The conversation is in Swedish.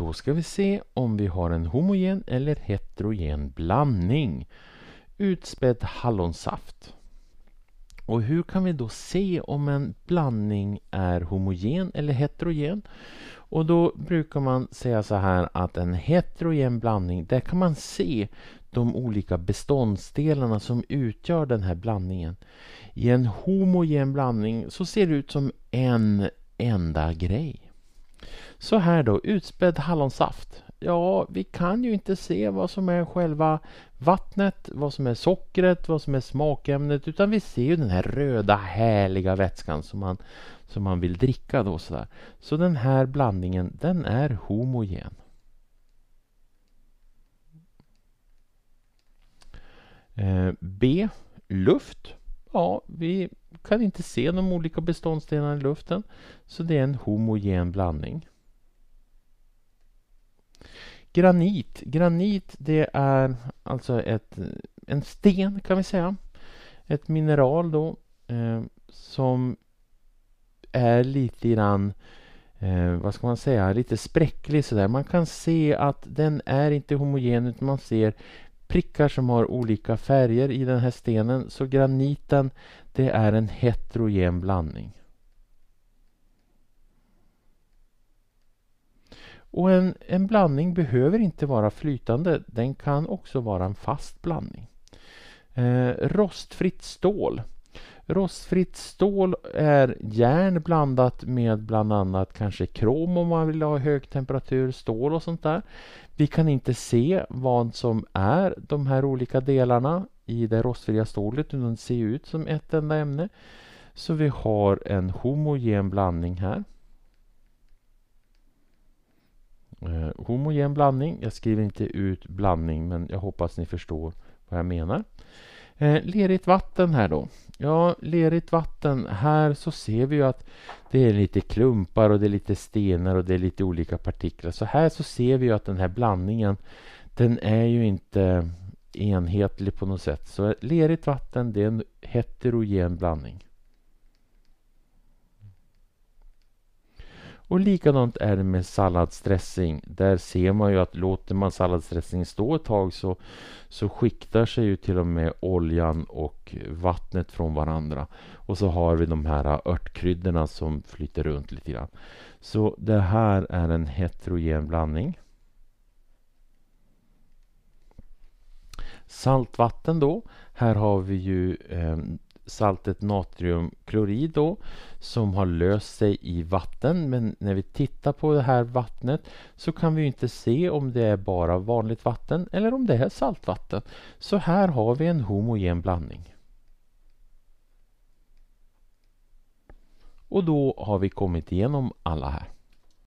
Då ska vi se om vi har en homogen eller heterogen blandning. Utspädd hallonsaft. Och hur kan vi då se om en blandning är homogen eller heterogen? Och då brukar man säga så här att en heterogen blandning, där kan man se de olika beståndsdelarna som utgör den här blandningen. I en homogen blandning så ser det ut som en enda grej. Så här då, utspädd hallonsaft. Ja, vi kan ju inte se vad som är själva vattnet, vad som är sockret, vad som är smakämnet utan vi ser ju den här röda härliga vätskan som man, som man vill dricka då sådär. Så den här blandningen den är homogen. Eh, B. Luft. Ja, vi kan inte se de olika beståndsdelarna i luften så det är en homogen blandning. Granit. Granit det är alltså ett, en sten kan vi säga. Ett mineral då eh, som är lite grann eh, vad ska man säga, lite spräcklig sådär. Man kan se att den är inte homogen utan man ser prickar som har olika färger i den här stenen. Så graniten det är en heterogen blandning. Och en, en blandning behöver inte vara flytande, den kan också vara en fast blandning. Eh, rostfritt stål. Rostfritt stål är järn blandat med bland annat kanske krom om man vill ha hög temperatur, stål och sånt där. Vi kan inte se vad som är de här olika delarna i det rostfria stålet utan det ser ut som ett enda ämne. Så vi har en homogen blandning här eh, homogen blandning. Jag skriver inte ut blandning, men jag hoppas ni förstår vad jag menar. Eh, lerigt vatten här då. Ja, lerigt vatten. Här så ser vi ju att det är lite klumpar och det är lite stenar och det är lite olika partiklar. Så här så ser vi ju att den här blandningen, den är ju inte enhetlig på något sätt. Så lerigt vatten, det är en heterogen blandning. Och likadant är det med salladsdressing. Där ser man ju att låter man salladsdressing stå ett tag så, så skiktar sig ju till och med oljan och vattnet från varandra. Och så har vi de här örtkryddorna som flyter runt lite grann. Så det här är en heterogen blandning. Saltvatten då. Här har vi ju eh, saltet natriumklorid då, som har löst sig i vatten. Men när vi tittar på det här vattnet så kan vi inte se om det är bara vanligt vatten eller om det är saltvatten. Så här har vi en homogen blandning. Och då har vi kommit igenom alla här.